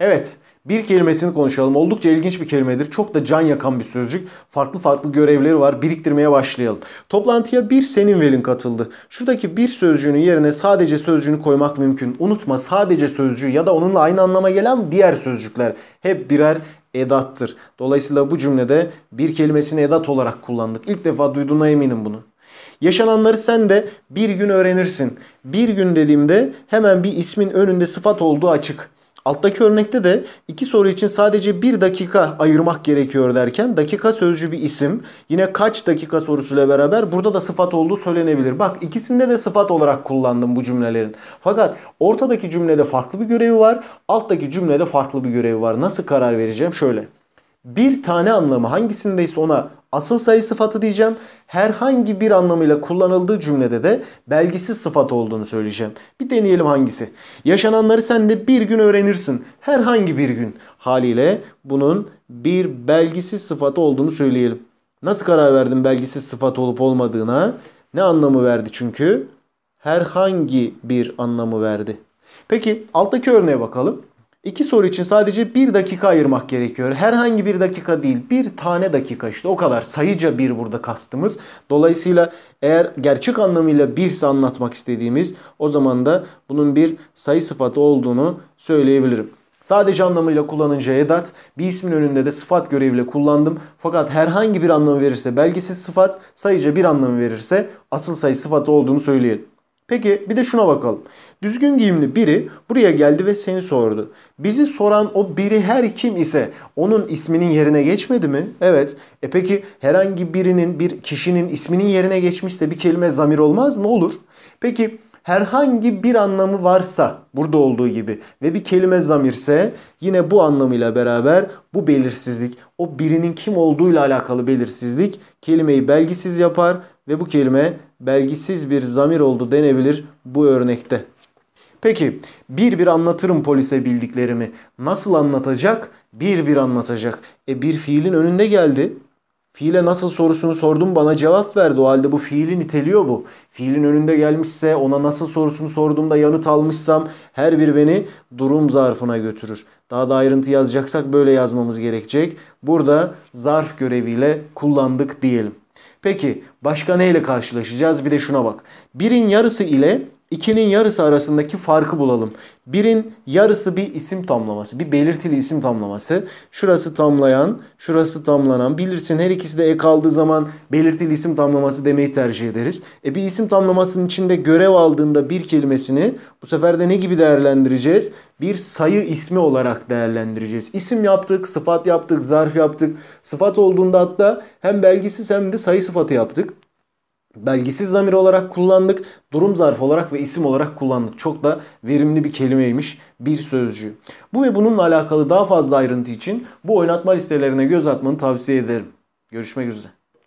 Evet, bir kelimesini konuşalım. Oldukça ilginç bir kelimedir. Çok da can yakan bir sözcük. Farklı farklı görevleri var. Biriktirmeye başlayalım. Toplantıya bir senin velin katıldı. Şuradaki bir sözcüğünün yerine sadece sözcüğünü koymak mümkün. Unutma sadece sözcüğü ya da onunla aynı anlama gelen diğer sözcükler hep birer edattır. Dolayısıyla bu cümlede bir kelimesini edat olarak kullandık. İlk defa duyduğuna eminim bunu. Yaşananları sen de bir gün öğrenirsin. Bir gün dediğimde hemen bir ismin önünde sıfat olduğu açık. Alttaki örnekte de iki soru için sadece bir dakika ayırmak gerekiyor derken dakika sözcü bir isim. Yine kaç dakika sorusuyla beraber burada da sıfat olduğu söylenebilir. Bak ikisinde de sıfat olarak kullandım bu cümlelerin. Fakat ortadaki cümlede farklı bir görevi var. Alttaki cümlede farklı bir görevi var. Nasıl karar vereceğim? Şöyle. Bir tane anlamı hangisindeyse ona asıl sayı sıfatı diyeceğim. Herhangi bir anlamıyla kullanıldığı cümlede de belgisiz sıfat olduğunu söyleyeceğim. Bir deneyelim hangisi. Yaşananları sen de bir gün öğrenirsin. Herhangi bir gün. Haliyle bunun bir belgisiz sıfatı olduğunu söyleyelim. Nasıl karar verdin belgisiz sıfat olup olmadığına? Ne anlamı verdi çünkü? Herhangi bir anlamı verdi. Peki alttaki örneğe bakalım. İki soru için sadece bir dakika ayırmak gerekiyor. Herhangi bir dakika değil bir tane dakika işte o kadar sayıca bir burada kastımız. Dolayısıyla eğer gerçek anlamıyla birse anlatmak istediğimiz o zaman da bunun bir sayı sıfatı olduğunu söyleyebilirim. Sadece anlamıyla kullanınca edat, bir ismin önünde de sıfat göreviyle kullandım. Fakat herhangi bir anlamı verirse belgesiz sıfat, sayıca bir anlamı verirse asıl sayı sıfatı olduğunu söyleyelim. Peki bir de şuna bakalım. Düzgün giyimli biri buraya geldi ve seni sordu. Bizi soran o biri her kim ise onun isminin yerine geçmedi mi? Evet. E peki herhangi birinin bir kişinin isminin yerine geçmişse bir kelime zamir olmaz mı? Olur. Peki herhangi bir anlamı varsa burada olduğu gibi ve bir kelime zamirse yine bu anlamıyla beraber bu belirsizlik o birinin kim olduğuyla alakalı belirsizlik kelimeyi belgisiz yapar ve bu kelime belgisiz bir zamir oldu denebilir bu örnekte. Peki bir bir anlatırım polise bildiklerimi. Nasıl anlatacak? Bir bir anlatacak. E bir fiilin önünde geldi. Fiile nasıl sorusunu sordum bana cevap verdi. O halde bu fiili niteliyor bu. Fiilin önünde gelmişse ona nasıl sorusunu sorduğumda yanıt almışsam her bir beni durum zarfına götürür. Daha da ayrıntı yazacaksak böyle yazmamız gerekecek. Burada zarf göreviyle kullandık diyelim. Peki başka neyle karşılaşacağız? Bir de şuna bak. Birin yarısı ile İkinin yarısı arasındaki farkı bulalım. Birin yarısı bir isim tamlaması, bir belirtili isim tamlaması. Şurası tamlayan, şurası tamlanan. Bilirsin her ikisi de ek aldığı zaman belirtili isim tamlaması demeyi tercih ederiz. E bir isim tamlamasının içinde görev aldığında bir kelimesini bu sefer de ne gibi değerlendireceğiz? Bir sayı ismi olarak değerlendireceğiz. İsim yaptık, sıfat yaptık, zarf yaptık. Sıfat olduğunda hatta hem belgisiz hem de sayı sıfatı yaptık. Belgisiz zamir olarak kullandık, durum zarf olarak ve isim olarak kullandık. Çok da verimli bir kelimeymiş bir sözcüğü. Bu ve bununla alakalı daha fazla ayrıntı için bu oynatma listelerine göz atmanı tavsiye ederim. Görüşmek üzere.